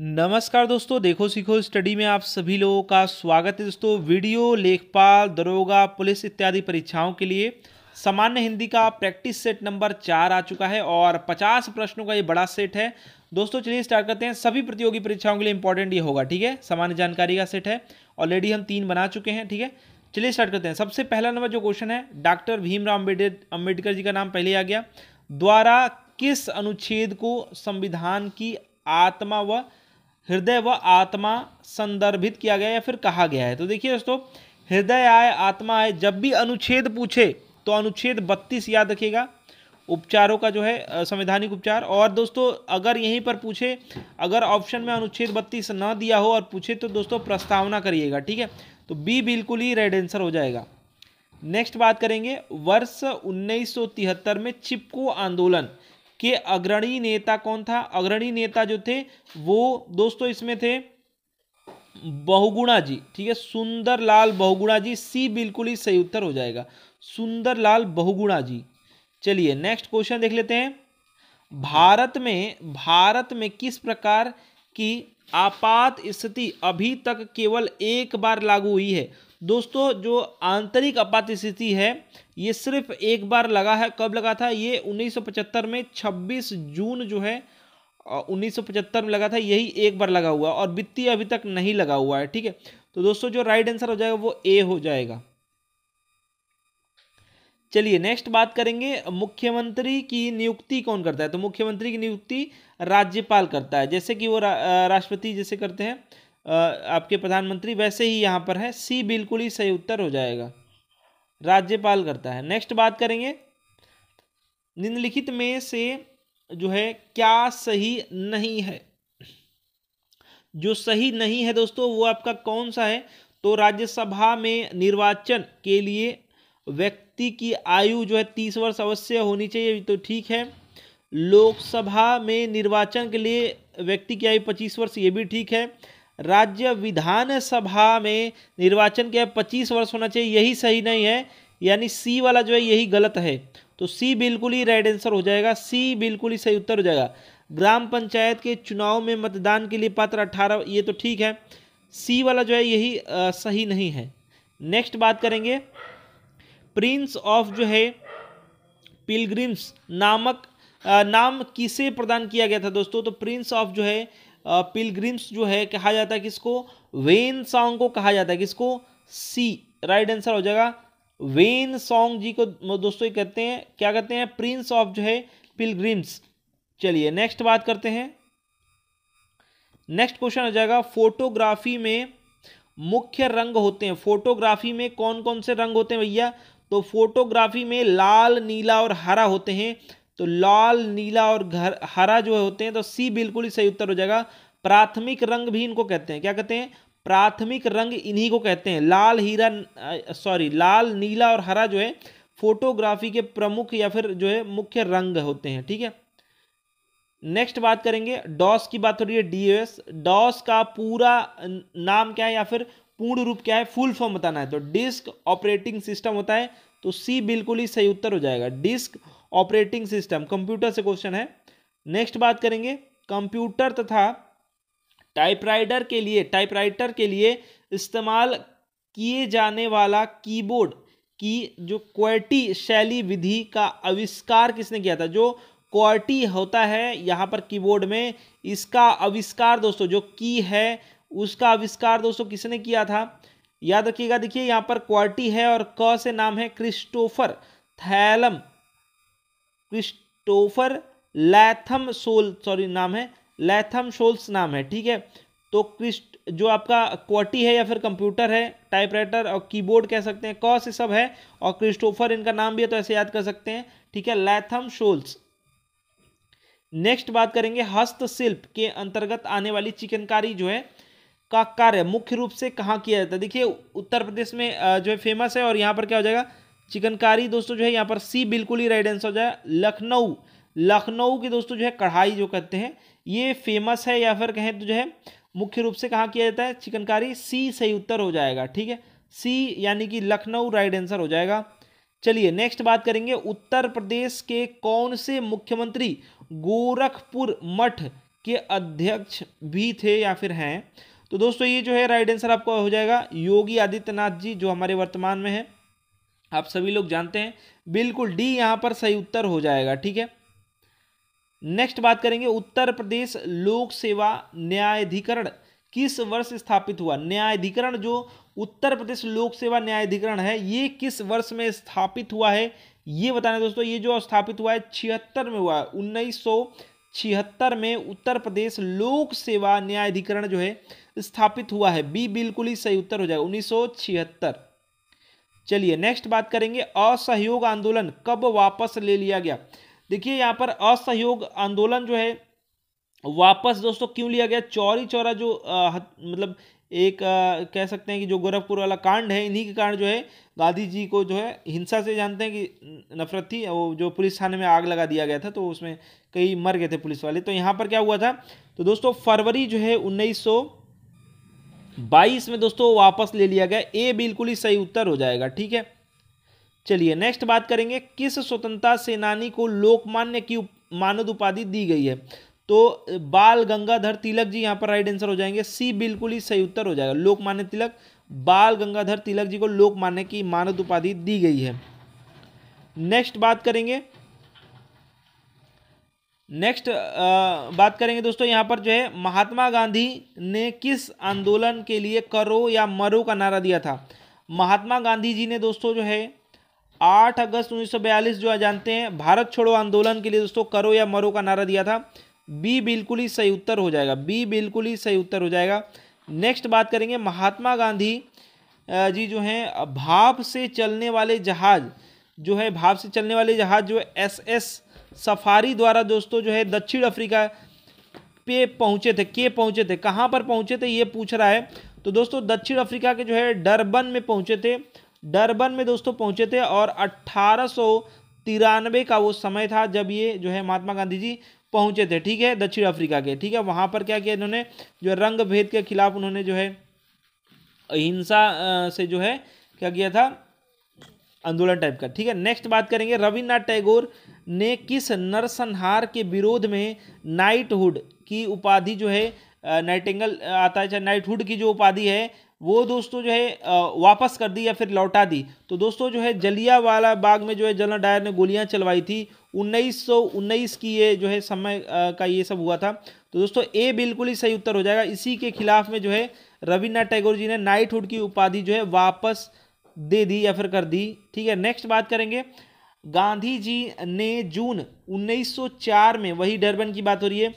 नमस्कार दोस्तों देखो सीखो स्टडी में आप सभी लोगों का स्वागत है दोस्तों वीडियो लेखपाल दरोगा पुलिस इत्यादि परीक्षाओं के लिए सामान्य हिंदी का प्रैक्टिस सेट नंबर चार आ चुका है और पचास प्रश्नों का ये बड़ा सेट है दोस्तों चलिए स्टार्ट करते हैं सभी प्रतियोगी परीक्षाओं के लिए इंपॉर्टेंट ये होगा ठीक है सामान्य जानकारी का सेट है ऑलरेडी हम तीन बना चुके हैं ठीक है चलिए स्टार्ट करते हैं सबसे पहला नंबर जो क्वेश्चन है डॉक्टर भीमराव अम्बेडकर अम्बेडकर जी का नाम पहले आ गया द्वारा किस अनुच्छेद को संविधान की आत्मा व हृदय व आत्मा संदर्भित किया गया या फिर कहा गया है तो देखिए दोस्तों हृदय आय आत्मा आय जब भी अनुच्छेद पूछे तो अनुच्छेद बत्तीस याद रखिएगा उपचारों का जो है संवैधानिक उपचार और दोस्तों अगर यहीं पर पूछे अगर ऑप्शन में अनुच्छेद बत्तीस ना दिया हो और पूछे तो दोस्तों प्रस्तावना करिएगा ठीक है तो बी बिल्कुल ही रेड आंसर हो जाएगा नेक्स्ट बात करेंगे वर्ष 1973 में चिपको आंदोलन कि अग्रणी नेता कौन था अग्रणी नेता जो थे वो दोस्तों इसमें थे बहुगुणा जी ठीक है सुंदर लाल बहुगुणा जी सी बिल्कुल ही सही उत्तर हो जाएगा सुंदर लाल बहुगुणा जी चलिए नेक्स्ट क्वेश्चन देख लेते हैं भारत में भारत में किस प्रकार की आपात स्थिति अभी तक केवल एक बार लागू हुई है दोस्तों जो आंतरिक आपात स्थिति है ये सिर्फ एक बार लगा है कब लगा था ये 1975 में 26 जून जो है 1975 में लगा था यही एक बार लगा हुआ और वित्तीय अभी तक नहीं लगा हुआ है ठीक है तो दोस्तों जो राइट आंसर हो जाएगा वो ए हो जाएगा चलिए नेक्स्ट बात करेंगे मुख्यमंत्री की नियुक्ति कौन करता है तो मुख्यमंत्री की नियुक्ति राज्यपाल करता है जैसे कि वो रा, राष्ट्रपति जैसे करते हैं आपके प्रधानमंत्री वैसे ही यहाँ पर है सी बिल्कुल ही सही उत्तर हो जाएगा राज्यपाल करता है नेक्स्ट बात करेंगे निम्नलिखित में से जो है क्या सही नहीं है जो सही नहीं है दोस्तों वो आपका कौन सा है तो राज्यसभा में निर्वाचन के लिए व्यक्ति की आयु जो है तीस वर्ष अवश्य होनी चाहिए तो ठीक है लोकसभा में निर्वाचन के लिए व्यक्ति की आयु पच्चीस वर्ष ये भी ठीक है राज्य विधानसभा में निर्वाचन क्या पच्चीस वर्ष होना चाहिए यही सही नहीं है यानी सी वाला जो है यही गलत है तो सी बिल्कुल ही राइट आंसर हो जाएगा सी बिल्कुल ही सही उत्तर हो जाएगा ग्राम पंचायत के चुनाव में मतदान के लिए पात्र अठारह ये तो ठीक है सी वाला जो है यही आ, सही नहीं है नेक्स्ट बात करेंगे प्रिंस ऑफ जो है पिलग्रिम्स नामक आ, नाम किसे प्रदान किया गया था दोस्तों तो प्रिंस ऑफ जो है पिलग्रिम्स जो है कहा जाता है किसको वेन सॉन्ग को कहा जाता है किसको सी राइट आंसर हो जाएगा वेन सॉन्ग जी को दोस्तों कहते हैं क्या कहते हैं प्रिंस ऑफ जो है पिलग्रिम्स चलिए नेक्स्ट बात करते हैं नेक्स्ट क्वेश्चन हो जाएगा फोटोग्राफी में मुख्य रंग होते हैं फोटोग्राफी में कौन कौन से रंग होते हैं भैया तो फोटोग्राफी में लाल नीला और हरा होते हैं तो लाल नीला और घर हरा जो होते हैं तो सी बिल्कुल ही सही उत्तर हो जाएगा प्राथमिक रंग भी इनको कहते हैं क्या कहते हैं प्राथमिक रंग इन्हीं को कहते हैं लाल हीरा सॉरी लाल नीला और हरा जो है फोटोग्राफी के प्रमुख या फिर जो है मुख्य रंग होते हैं ठीक है नेक्स्ट बात करेंगे डॉस की बात हो रही है डीएस डॉस का पूरा नाम क्या है या फिर पूर्ण रूप क्या है फुल फॉर्म बताना है तो डिस्क ऑपरेटिंग सिस्टम होता है तो सी बिल्कुल ही सही उत्तर हो जाएगा डिस्क ऑपरेटिंग सिस्टम कंप्यूटर से क्वेश्चन है नेक्स्ट बात करेंगे कंप्यूटर तथा टाइपराइटर के लिए टाइपराइटर के लिए इस्तेमाल किए जाने वाला कीबोर्ड की जो क्वर्टी शैली विधि का आविष्कार किसने किया था जो क्वार्टी होता है यहाँ पर कीबोर्ड में इसका आविष्कार दोस्तों जो की है उसका आविष्कार दोस्तों किसने किया था याद रखिएगा देखिए यहाँ पर क्वार्टी है और क से नाम है क्रिस्टोफर थैलम क्रिस्टोफर लैथम सोल सॉरी नाम है लैथम सोल्स नाम है ठीक है तो क्रिस्ट जो आपका क्वाटी है या फिर कंप्यूटर है टाइपराइटर और कीबोर्ड कह सकते हैं कॉस से सब है और क्रिस्टोफर इनका नाम भी है तो ऐसे याद कर सकते हैं ठीक है लैथम शोल्स नेक्स्ट बात करेंगे हस्तशिल्प के अंतर्गत आने वाली चिकनकारी जो है का कार्य मुख्य रूप से कहाँ किया जाता है देखिए उत्तर प्रदेश में जो है फेमस है और यहाँ पर क्या हो जाएगा चिकनकारी दोस्तों जो है यहाँ पर सी बिल्कुल ही राइट आंसर हो जाए लखनऊ लखनऊ की दोस्तों जो है कढ़ाई जो कहते हैं ये फेमस है या फिर कहें तो जो है मुख्य रूप से कहाँ किया जाता है चिकनकारी सी सही उत्तर हो जाएगा ठीक है सी यानी कि लखनऊ राइट आंसर हो जाएगा चलिए नेक्स्ट बात करेंगे उत्तर प्रदेश के कौन से मुख्यमंत्री गोरखपुर मठ के अध्यक्ष भी थे या फिर हैं तो दोस्तों ये जो है राइट आंसर आपका हो जाएगा योगी आदित्यनाथ जी जो हमारे वर्तमान में हैं आप सभी लोग जानते हैं बिल्कुल डी यहाँ पर सही उत्तर हो जाएगा ठीक है नेक्स्ट बात करेंगे उत्तर प्रदेश लोक सेवा न्यायाधिकरण किस वर्ष स्थापित हुआ न्यायाधिकरण जो उत्तर प्रदेश लोक सेवा न्यायाधिकरण है ये किस वर्ष में स्थापित हुआ है ये बताना दोस्तों ये जो स्थापित हुआ है छिहत्तर में हुआ है उन्नीस छिहत्तर में उत्तर प्रदेश लोक सेवा न्यायाधिकरण जो है स्थापित हुआ है बी बिल्कुल ही सही उत्तर हो जाएगा उन्नीस चलिए नेक्स्ट बात करेंगे असहयोग आंदोलन कब वापस ले लिया गया देखिए यहाँ पर असहयोग आंदोलन जो है वापस दोस्तों क्यों लिया गया चौरी चौरा जो आ, मतलब एक आ, कह सकते हैं कि जो गोरखपुर वाला कांड है इन्हीं के कारण जो है गांधी जी को जो है हिंसा से जानते हैं कि नफरत थी वो जो पुलिस थाने में आग लगा दिया गया था तो उसमें कई मर गए थे पुलिस वाले तो यहाँ पर क्या हुआ था तो दोस्तों फरवरी जो है उन्नीस सौ बाईस में दोस्तों वापस ले लिया गया ए बिल्कुल ही सही उत्तर हो जाएगा ठीक है चलिए नेक्स्ट बात करेंगे किस स्वतंत्रता सेनानी को लोकमान्य की मानद उपाधि दी गई है तो बाल गंगाधर तिलक जी यहाँ पर राइट आंसर हो जाएंगे सी बिल्कुल ही सही उत्तर हो जाएगा लोकमान्य तिलक बाल गंगाधर तिलक जी को लोकमान्य की मानद उपाधि दी गई है नेक्स्ट बात करेंगे नेक्स्ट बात करेंगे दोस्तों यहाँ पर जो है महात्मा गांधी ने किस आंदोलन के लिए करो या मरो का नारा दिया था महात्मा गांधी जी ने दोस्तों जो है 8 अगस्त 1942 जो है जानते हैं भारत छोड़ो आंदोलन के लिए दोस्तों करो या मरो का नारा दिया था बी बिल्कुल ही सही उत्तर हो जाएगा बी बिल्कुल ही सही उत्तर हो जाएगा नेक्स्ट बात करेंगे महात्मा गांधी जी जो हैं भाप से चलने वाले जहाज़ जो है भाप से चलने वाले जहाज जो है एस एस सफारी द्वारा दोस्तों जो है दक्षिण अफ्रीका पे पहुंचे थे के पहुंचे थे कहाँ पर पहुंचे थे ये पूछ रहा है तो दोस्तों दक्षिण अफ्रीका के जो है डरबन में पहुंचे थे डरबन में दोस्तों पहुंचे थे और अट्ठारह का वो समय था जब ये जो है महात्मा गांधी जी पहुंचे थे ठीक है दक्षिण अफ्रीका के ठीक है वहाँ पर क्या किया इन्होंने जो रंग भेद के खिलाफ उन्होंने जो है अहिंसा से जो है क्या किया था आंदोलन टाइप का ठीक है नेक्स्ट बात करेंगे रविन्द्रनाथ टैगोर ने किस नरसंहार के विरोध में नाइटहुड की उपाधि जो है नाइटेंगल आता है नाइटहुड की जो उपाधि है वो दोस्तों जो है वापस कर दी या फिर लौटा दी तो दोस्तों जो है जलिया वाला बाग में जो है जनरल डायर ने गोलियां चलवाई थी 1919 की ये जो है समय का ये सब हुआ था तो दोस्तों ए बिल्कुल ही सही उत्तर हो जाएगा इसी के खिलाफ में जो है रविन्द्रनाथ टैगोर जी ने नाइटहुड की उपाधि जो है वापस दे दी या फिर कर दी ठीक है नेक्स्ट बात करेंगे गांधी जी ने जून 1904 में वही डरबन की बात हो रही है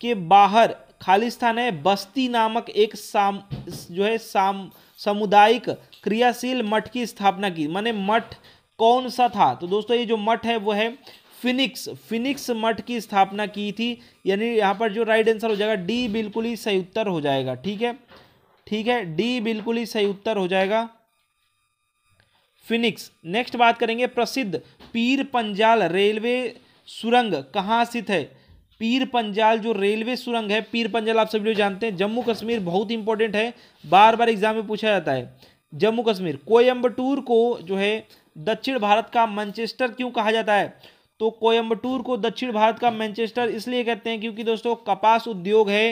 कि बाहर खालिस्तान है बस्ती नामक एक साम जो है साम सामुदायिक क्रियाशील मठ की स्थापना की माने मठ कौन सा था तो दोस्तों ये जो मठ है वो है फिनिक्स फिनिक्स मठ की स्थापना की थी यानी यहाँ पर जो राइट आंसर हो जाएगा डी बिल्कुल ही सही उत्तर हो जाएगा ठीक है ठीक है डी बिल्कुल ही सही उत्तर हो जाएगा फिनिक्स नेक्स्ट बात करेंगे प्रसिद्ध पीर पंजाल रेलवे सुरंग कहाँ स्थित है पीर पंजाल जो रेलवे सुरंग है पीर पंजाल आप सभी लोग जानते हैं जम्मू कश्मीर बहुत इंपॉर्टेंट है बार बार एग्जाम में पूछा जाता है जम्मू कश्मीर कोयम्बटूर को जो है दक्षिण भारत का मैनचेस्टर क्यों कहा जाता है तो कोयम्बटूर को दक्षिण भारत का मैनचेस्टर इसलिए कहते हैं क्योंकि दोस्तों कपास उद्योग है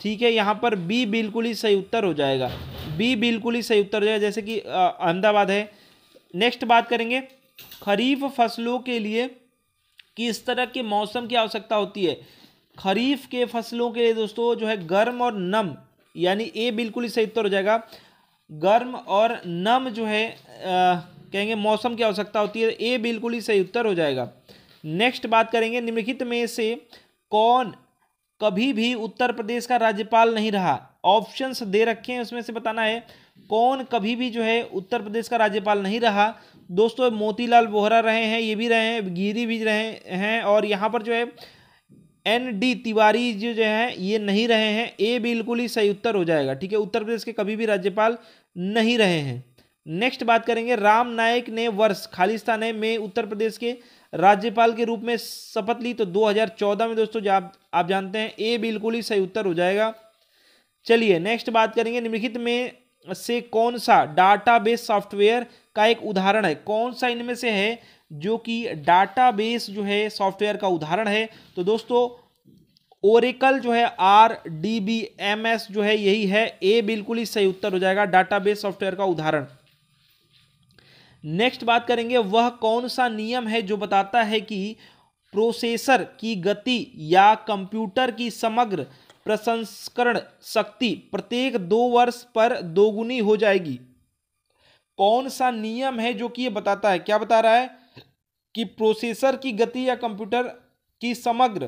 ठीक है यहाँ पर बी बिल्कुल ही सही उत्तर हो जाएगा बी बिल्कुल ही सही उत्तर हो जाएगा जैसे कि अहमदाबाद है नेक्स्ट बात करेंगे खरीफ फसलों के लिए किस तरह के मौसम की आवश्यकता होती है खरीफ के फसलों के लिए दोस्तों जो है गर्म और नम यानी ए बिल्कुल ही सही उत्तर हो जाएगा गर्म और नम जो है आ, कहेंगे मौसम की आवश्यकता होती है ए बिल्कुल ही सही उत्तर हो जाएगा नेक्स्ट बात करेंगे निम्नलिखित में से कौन कभी भी उत्तर प्रदेश का राज्यपाल नहीं रहा ऑप्शंस दे रखे हैं उसमें से बताना है कौन कभी भी जो है उत्तर प्रदेश का राज्यपाल नहीं रहा दोस्तों मोतीलाल वोहरा रहे हैं ये भी रहे हैं गिरी भी रहे हैं और यहाँ पर जो है एन डी तिवारी जो जो है ये नहीं रहे हैं ए बिल्कुल ही सही उत्तर हो जाएगा ठीक है उत्तर प्रदेश के कभी भी राज्यपाल नहीं रहे हैं नेक्स्ट बात करेंगे राम नायक ने वर्ष खालिस्तान में उत्तर प्रदेश के राज्यपाल के रूप में शपथ ली तो 2014 में दोस्तों आप आप जानते हैं ए बिल्कुल ही सही उत्तर हो जाएगा चलिए नेक्स्ट बात करेंगे निम्नलिखित में से कौन सा डाटाबेस सॉफ्टवेयर का एक उदाहरण है कौन सा इनमें से है जो कि डाटाबेस जो है सॉफ्टवेयर का उदाहरण है तो दोस्तों ओरेकल जो है R D B M S जो है यही है ए बिल्कुल ही सही उत्तर हो जाएगा डाटाबेस सॉफ्टवेयर का उदाहरण नेक्स्ट बात करेंगे वह कौन सा नियम है जो बताता है कि प्रोसेसर की गति या कंप्यूटर की समग्र प्रसंस्करण शक्ति प्रत्येक दो वर्ष पर दोगुनी हो जाएगी कौन सा नियम है जो कि यह बताता है क्या बता रहा है कि प्रोसेसर की गति या कंप्यूटर की समग्र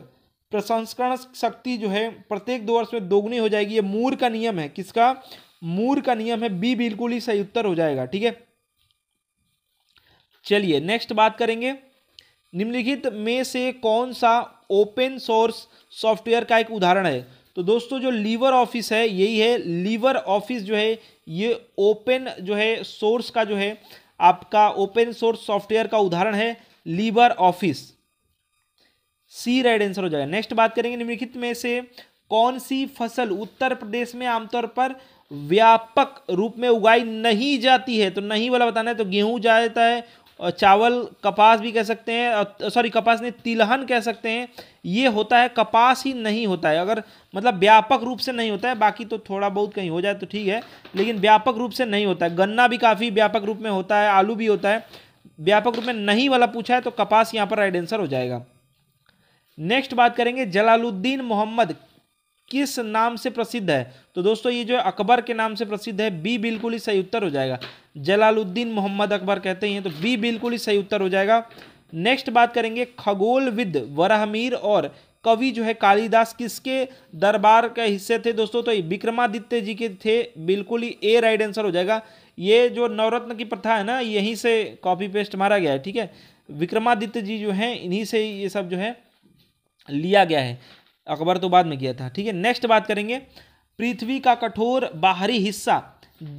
प्रसंस्करण शक्ति जो है प्रत्येक दो वर्ष में दोगुनी हो जाएगी ये मूर का नियम है किसका मूर का नियम है बी बिल्कुल ही सही उत्तर हो जाएगा ठीक है चलिए नेक्स्ट बात करेंगे निम्नलिखित में से कौन सा ओपन सोर्स सॉफ्टवेयर का एक उदाहरण है तो दोस्तों जो लीवर ऑफिस है यही है लीवर ऑफिस जो है ये ओपन जो है सोर्स का जो है आपका ओपन सोर्स सॉफ्टवेयर का उदाहरण है LibreOffice C right answer हो जाएगा नेक्स्ट बात करेंगे निम्नलिखित में से कौन सी फसल उत्तर प्रदेश में आमतौर पर व्यापक रूप में उगाई नहीं जाती है तो नहीं वाला बताना है तो गेहूं जाता है और चावल कपास भी कह सकते हैं सॉरी कपास नहीं तिलहन कह सकते हैं ये होता है कपास ही नहीं होता है अगर मतलब व्यापक रूप से नहीं होता है बाकी तो थोड़ा बहुत कहीं हो जाए तो ठीक है लेकिन व्यापक रूप से नहीं होता है गन्ना भी काफ़ी व्यापक रूप में होता है आलू भी होता है व्यापक रूप में नहीं वाला पूछा है तो कपास यहाँ पर राइट आंसर हो जाएगा नेक्स्ट बात करेंगे जलालुद्दीन मोहम्मद किस नाम से प्रसिद्ध है तो दोस्तों ये जो है अकबर के नाम से प्रसिद्ध है बी बिल्कुल ही सही उत्तर हो जाएगा जलालुद्दीन मोहम्मद अकबर कहते हैं तो बी बिल्कुल ही सही उत्तर हो जाएगा नेक्स्ट बात करेंगे खगोलविद वरहमीर और कवि जो है कालिदास किसके दरबार के हिस्से थे दोस्तों तो विक्रमादित्य जी के थे बिल्कुल ही ए राइट आंसर हो जाएगा ये जो नवरत्न की प्रथा है ना यहीं से कॉपी पेस्ट मारा गया है ठीक है विक्रमादित्य जी जो हैं इन्हीं से ये सब जो है लिया गया है अकबर तो बाद में किया था ठीक है नेक्स्ट बात करेंगे पृथ्वी का कठोर बाहरी हिस्सा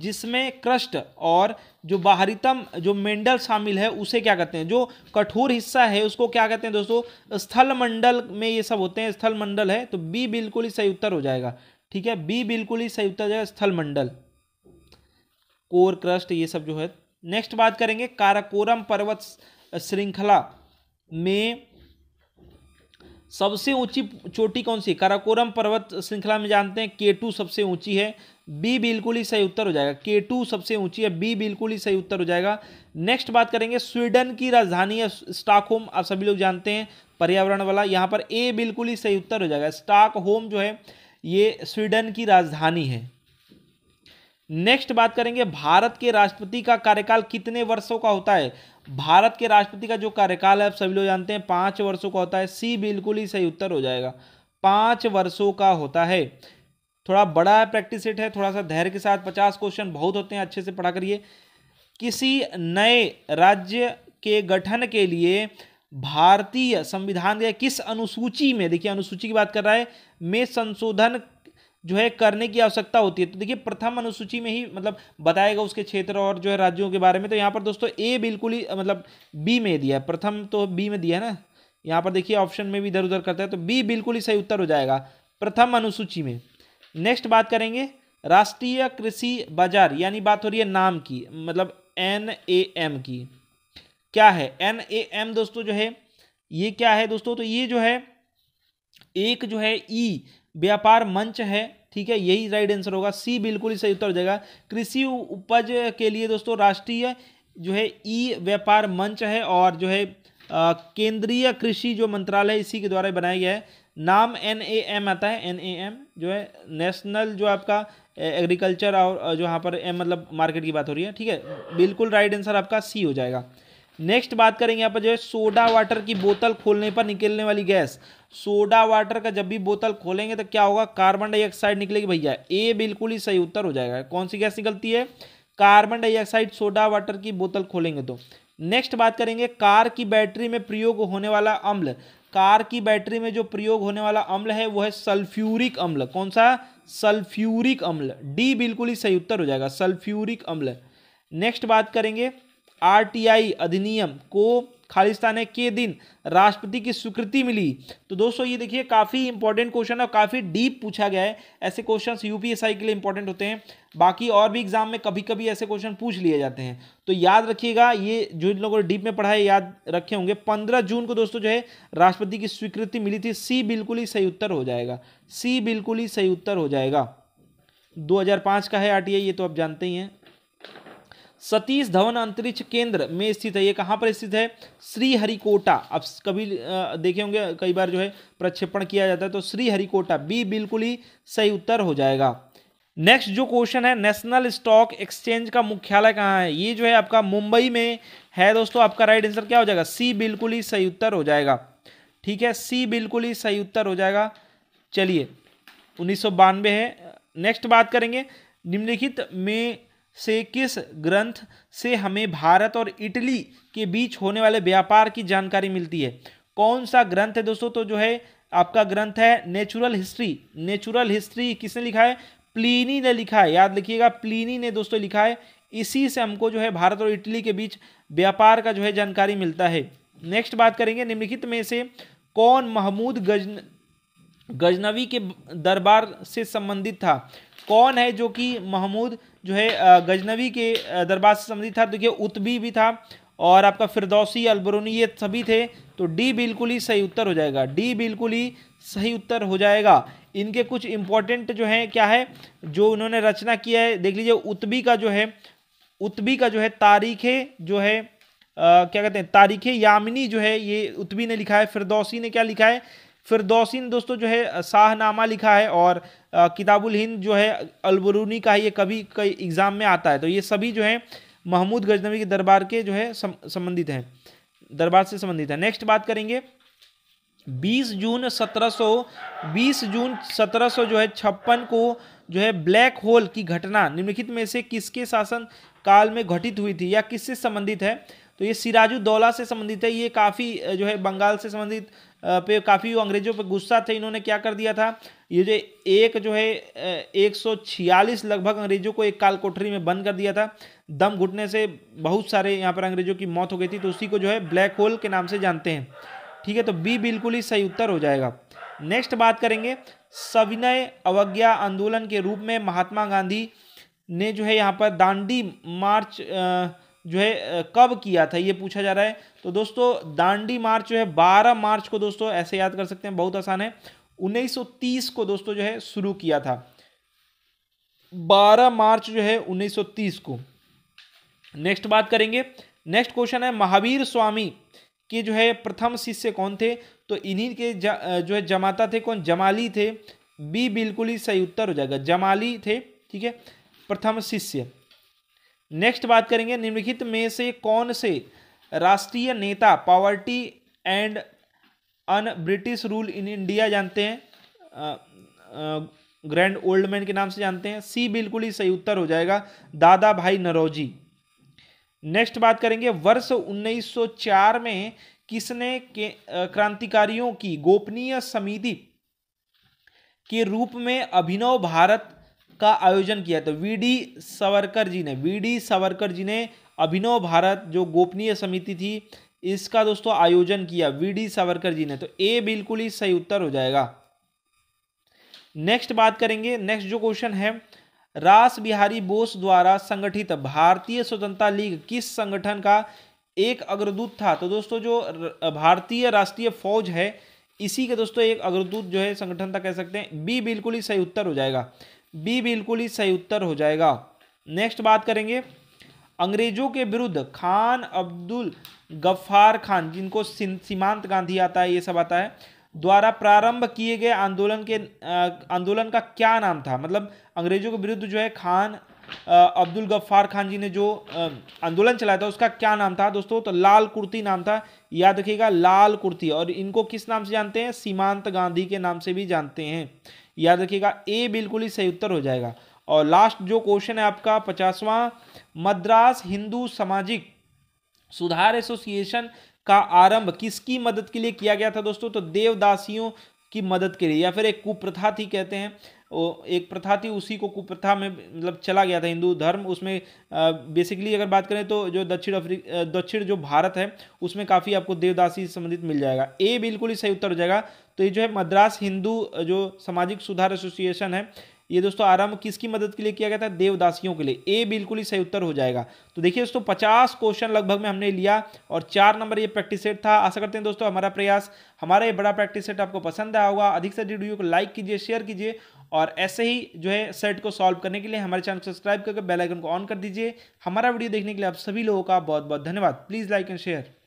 जिसमें क्रस्ट और जो बाहरीतम जो मेंडल शामिल है उसे क्या कहते हैं जो कठोर हिस्सा है उसको क्या कहते हैं दोस्तों स्थल मंडल में ये सब होते हैं स्थल मंडल है तो बी बिल्कुल ही सही उत्तर हो जाएगा ठीक है बी बिल्कुल ही सही उत्तर हो जाएगा स्थल मंडल कोर क्रस्ट ये सब जो है नेक्स्ट बात करेंगे काराकोरम पर्वत श्रृंखला में सबसे ऊंची चोटी कौन सी काराकोरम पर्वत श्रृंखला में जानते हैं के टू सबसे ऊंची है बी बिल्कुल ही सही उत्तर हो जाएगा के टू सबसे ऊंची है बी बिल्कुल ही सही उत्तर हो जाएगा नेक्स्ट बात करेंगे स्वीडन की राजधानी है स्टॉकहोम आप सभी लोग जानते हैं पर्यावरण वाला यहाँ पर ए बिल्कुल ही सही उत्तर हो जाएगा स्टॉकहोम जो है ये स्वीडन की राजधानी है नेक्स्ट बात करेंगे भारत के राष्ट्रपति का कार्यकाल कितने वर्षों का होता है भारत के राष्ट्रपति का जो कार्यकाल है आप सभी लोग जानते हैं पाँच वर्षों का होता है सी बिल्कुल ही सही उत्तर हो जाएगा पाँच वर्षों का होता है थोड़ा बड़ा प्रैक्टिस सेट है थोड़ा सा धैर्य के साथ पचास क्वेश्चन बहुत होते हैं अच्छे से पढ़ा करिए किसी नए राज्य के गठन के लिए भारतीय संविधान के किस अनुसूची में देखिए अनुसूची की बात कर रहा है में संशोधन जो है करने की आवश्यकता होती है तो देखिए प्रथम अनुसूची में ही मतलब बताएगा उसके क्षेत्र और जो है राज्यों के बारे में तो यहाँ पर दोस्तों ए बिल्कुल ही मतलब बी में दिया है प्रथम तो बी में दिया है ना यहाँ पर देखिए ऑप्शन में भी इधर उधर करता है तो बी बिल्कुल ही सही उत्तर हो जाएगा प्रथम अनुसूची में नेक्स्ट बात करेंगे राष्ट्रीय कृषि बाजार यानी बात हो रही है नाम की मतलब एन ए एम की क्या है एन ए एम दोस्तों जो है ये क्या है दोस्तों तो ये जो है एक जो है ई e, व्यापार मंच है ठीक है यही राइट आंसर होगा सी बिल्कुल ही सही उत्तर हो जाएगा कृषि उपज के लिए दोस्तों राष्ट्रीय जो है ई व्यापार मंच है और जो है केंद्रीय कृषि जो मंत्रालय इसी के द्वारा बनाया गया है नाम एन ए एम आता है एन ए एम जो है नेशनल जो आपका एग्रीकल्चर और जो यहाँ पर एम मतलब मार्केट की बात हो रही है ठीक है बिल्कुल राइट आंसर आपका सी हो जाएगा नेक्स्ट बात करेंगे यहाँ पर जो है सोडा वाटर की बोतल खोलने पर निकलने वाली गैस सोडा वाटर का जब भी बोतल खोलेंगे तो क्या होगा कार्बन डाइऑक्साइड निकलेगी भैया ए बिल्कुल ही सही उत्तर हो जाएगा कौन सी गैस निकलती है कार्बन डाइऑक्साइड सोडा वाटर की बोतल खोलेंगे तो नेक्स्ट बात करेंगे कार की बैटरी में प्रयोग होने वाला अम्ल कार की बैटरी में जो प्रयोग होने वाला अम्ल है वो है सल्फ्यूरिक अम्ल कौन सा सल्फ्यूरिक अम्ल डी बिल्कुल ही सही उत्तर हो जाएगा सल्फ्यूरिक अम्ल नेक्स्ट बात करेंगे आरटीआई अधिनियम को खालिस्तान है के दिन राष्ट्रपति की स्वीकृति मिली तो दोस्तों ये देखिए काफ़ी इंपॉर्टेंट क्वेश्चन है और काफ़ी डीप पूछा गया है ऐसे क्वेश्चन यूपीएसआई के लिए इंपॉर्टेंट होते हैं बाकी और भी एग्जाम में कभी कभी ऐसे क्वेश्चन पूछ लिए जाते हैं तो याद रखिएगा ये जो इन लोगों ने डीप में पढ़ा है याद रखे होंगे पंद्रह जून को दोस्तों जो है राष्ट्रपति की स्वीकृति मिली थी सी बिल्कुल ही सही उत्तर हो जाएगा सी बिल्कुल ही सही उत्तर हो जाएगा 2005 का है आरटीआई ये तो आप जानते ही हैं सतीश धवन अंतरिक्ष केंद्र में स्थित है ये कहाँ पर स्थित है श्रीहरिकोटा अब कभी देखे होंगे कई बार जो है प्रक्षेपण किया जाता है तो श्रीहरिकोटा बी बिल्कुल ही सही उत्तर हो जाएगा नेक्स्ट जो क्वेश्चन है नेशनल स्टॉक एक्सचेंज का मुख्यालय कहाँ है ये जो है आपका मुंबई में है दोस्तों आपका राइट आंसर क्या हो जाएगा सी बिल्कुल ही सही उत्तर हो जाएगा ठीक है सी बिल्कुल ही सही उत्तर हो जाएगा चलिए उन्नीस है नेक्स्ट बात करेंगे निम्नलिखित में से किस ग्रंथ से हमें भारत और इटली के बीच होने वाले व्यापार की जानकारी मिलती है कौन सा ग्रंथ है दोस्तों तो जो है आपका ग्रंथ है नेचुरल हिस्ट्री नेचुरल हिस्ट्री किसने लिखा है प्लीनी ने लिखा है याद लिखिएगा प्लीनी ने दोस्तों लिखा है इसी से हमको जो है भारत और इटली के बीच व्यापार का जो है जानकारी मिलता है नेक्स्ट बात करेंगे निम्नलिखित में से कौन महमूद गजन गजनवी के दरबार से संबंधित था कौन है जो कि महमूद जो है गजनवी के दरबार से संबंधित था देखिए उतबी भी था और आपका फिरदौसी अलबरूनी ये सभी थे तो डी बिल्कुल ही सही उत्तर हो जाएगा डी बिल्कुल ही सही उत्तर हो जाएगा इनके कुछ इंपॉर्टेंट जो है क्या है जो उन्होंने रचना किया है देख लीजिए उतबी का जो है उतबी का जो है तारीखें जो है आ, क्या कहते हैं तारीख यामिनी जो है ये उत्बी ने लिखा है फिरदौसी ने क्या लिखा है दोसिन दोस्तों जो है शाहनामा लिखा है और किताबुल हिंद जो है अलबरूनी का ये कभी कई एग्ज़ाम में आता है तो ये सभी जो है महमूद गजनवी के दरबार के जो है संबंधित हैं दरबार से संबंधित है नेक्स्ट बात करेंगे 20 जून 1700 20 जून 1700 जो है छप्पन को जो है ब्लैक होल की घटना निम्नलिखित में से किसके शासन काल में घटित हुई थी या किससे संबंधित है तो ये सिराजुद्दौला से संबंधित है ये काफ़ी जो है बंगाल से संबंधित पे काफ़ी अंग्रेजों पे गुस्सा थे इन्होंने क्या कर दिया था ये जो एक जो है एक लगभग अंग्रेजों को एक काल कोठरी में बंद कर दिया था दम घुटने से बहुत सारे यहाँ पर अंग्रेजों की मौत हो गई थी तो उसी को जो है ब्लैक होल के नाम से जानते हैं ठीक है तो बी बिल्कुल ही सही उत्तर हो जाएगा नेक्स्ट बात करेंगे सविनय अवज्ञा आंदोलन के रूप में महात्मा गांधी ने जो है यहाँ पर दांडी मार्च आ, जो है कब किया था ये पूछा जा रहा है तो दोस्तों दांडी मार्च जो है 12 मार्च को दोस्तों ऐसे याद कर सकते हैं बहुत आसान है 1930 को दोस्तों जो है शुरू किया था 12 मार्च जो है 1930 को नेक्स्ट बात करेंगे नेक्स्ट क्वेश्चन है महावीर स्वामी के जो है प्रथम शिष्य कौन थे तो इन्हीं के जो है जमाता थे कौन जमाली थे बी बिल्कुल ही सही उत्तर हो जाएगा जमाली थे ठीक है प्रथम शिष्य नेक्स्ट बात करेंगे निम्नलिखित में से कौन से राष्ट्रीय नेता poverty and un British rule in India जानते हैं ग्रैंड ओल्ड मैन के नाम से जानते हैं सी बिल्कुल ही सही उत्तर हो जाएगा दादा भाई नरौजी नेक्स्ट बात करेंगे वर्ष 1904 में किसने के क्रांतिकारियों की गोपनीय समिति के रूप में अभिनव भारत का आयोजन किया तो वी वीडी सावरकर जी ने वीडी सावरकर जी ने अभिनव भारत जो गोपनीय समिति थी इसका दोस्तों आयोजन किया वीडी सावरकर जी ने तो ए बिल्कुल ही सही उत्तर हो जाएगा नेक्स्ट बात करेंगे नेक्स्ट जो क्वेश्चन है रास बिहारी बोस द्वारा संगठित भारतीय स्वतंत्रता लीग किस संगठन का एक अग्रदूत था तो दोस्तों जो भारतीय राष्ट्रीय फौज है इसी के दोस्तों एक अग्रदूत जो है संगठन था कह सकते हैं बी बिल्कुल ही सही उत्तर हो जाएगा बी बिल्कुल ही सही उत्तर हो जाएगा नेक्स्ट बात करेंगे अंग्रेजों के विरुद्ध खान अब्दुल गफ्फार खान जिनको सीमांत गांधी आता है ये सब आता है द्वारा प्रारंभ किए गए आंदोलन के आंदोलन का क्या नाम था मतलब अंग्रेजों के विरुद्ध जो है खान अब्दुल गफ्फार खान जी ने जो आंदोलन चलाया था उसका क्या नाम था दोस्तों तो लाल कुर्ती नाम था याद रखिएगा लाल कुर्ती और इनको किस नाम से जानते हैं सीमांत गांधी के नाम से भी जानते हैं याद रखिएगा ए बिल्कुल ही सही उत्तर हो जाएगा और लास्ट जो क्वेश्चन है आपका पचासवां मद्रास हिंदू सामाजिक सुधार एसोसिएशन का आरंभ किसकी मदद के लिए किया गया था दोस्तों तो देवदासियों की मदद के लिए या फिर एक कुप्रथा थी कहते हैं एक प्रथा थी उसी को कुप्रथा में मतलब चला गया था हिंदू धर्म उसमें बेसिकली अगर बात करें तो जो दक्षिण अफ्रीका दक्षिण जो भारत है उसमें काफ़ी आपको देवदासी संबंधित मिल जाएगा ए बिल्कुल ही सही उत्तर हो जाएगा तो ये जो है मद्रास हिंदू जो सामाजिक सुधार एसोसिएशन है ये दोस्तों आरंभ किसकी मदद के लिए किया गया था देवदासियों के लिए ए बिल्कुल ही सही उत्तर हो जाएगा तो देखिए दोस्तों 50 क्वेश्चन लगभग में हमने लिया और चार नंबर ये प्रैक्टिस सेट था आशा करते हैं दोस्तों हमारा प्रयास हमारा ये बड़ा प्रैक्टिस सेट आपको पसंद आया होगा अधिक से अधिक वीडियो को लाइक कीजिए शेयर कीजिए और ऐसे ही जो है सेट को सॉल्व करने के लिए हमारे चैनल को सब्सक्राइब करके बेल आइकन को ऑन कर दीजिए हमारा वीडियो देखने के लिए आप सभी लोगों का बहुत बहुत धन्यवाद प्लीज़ लाइक एंड शेयर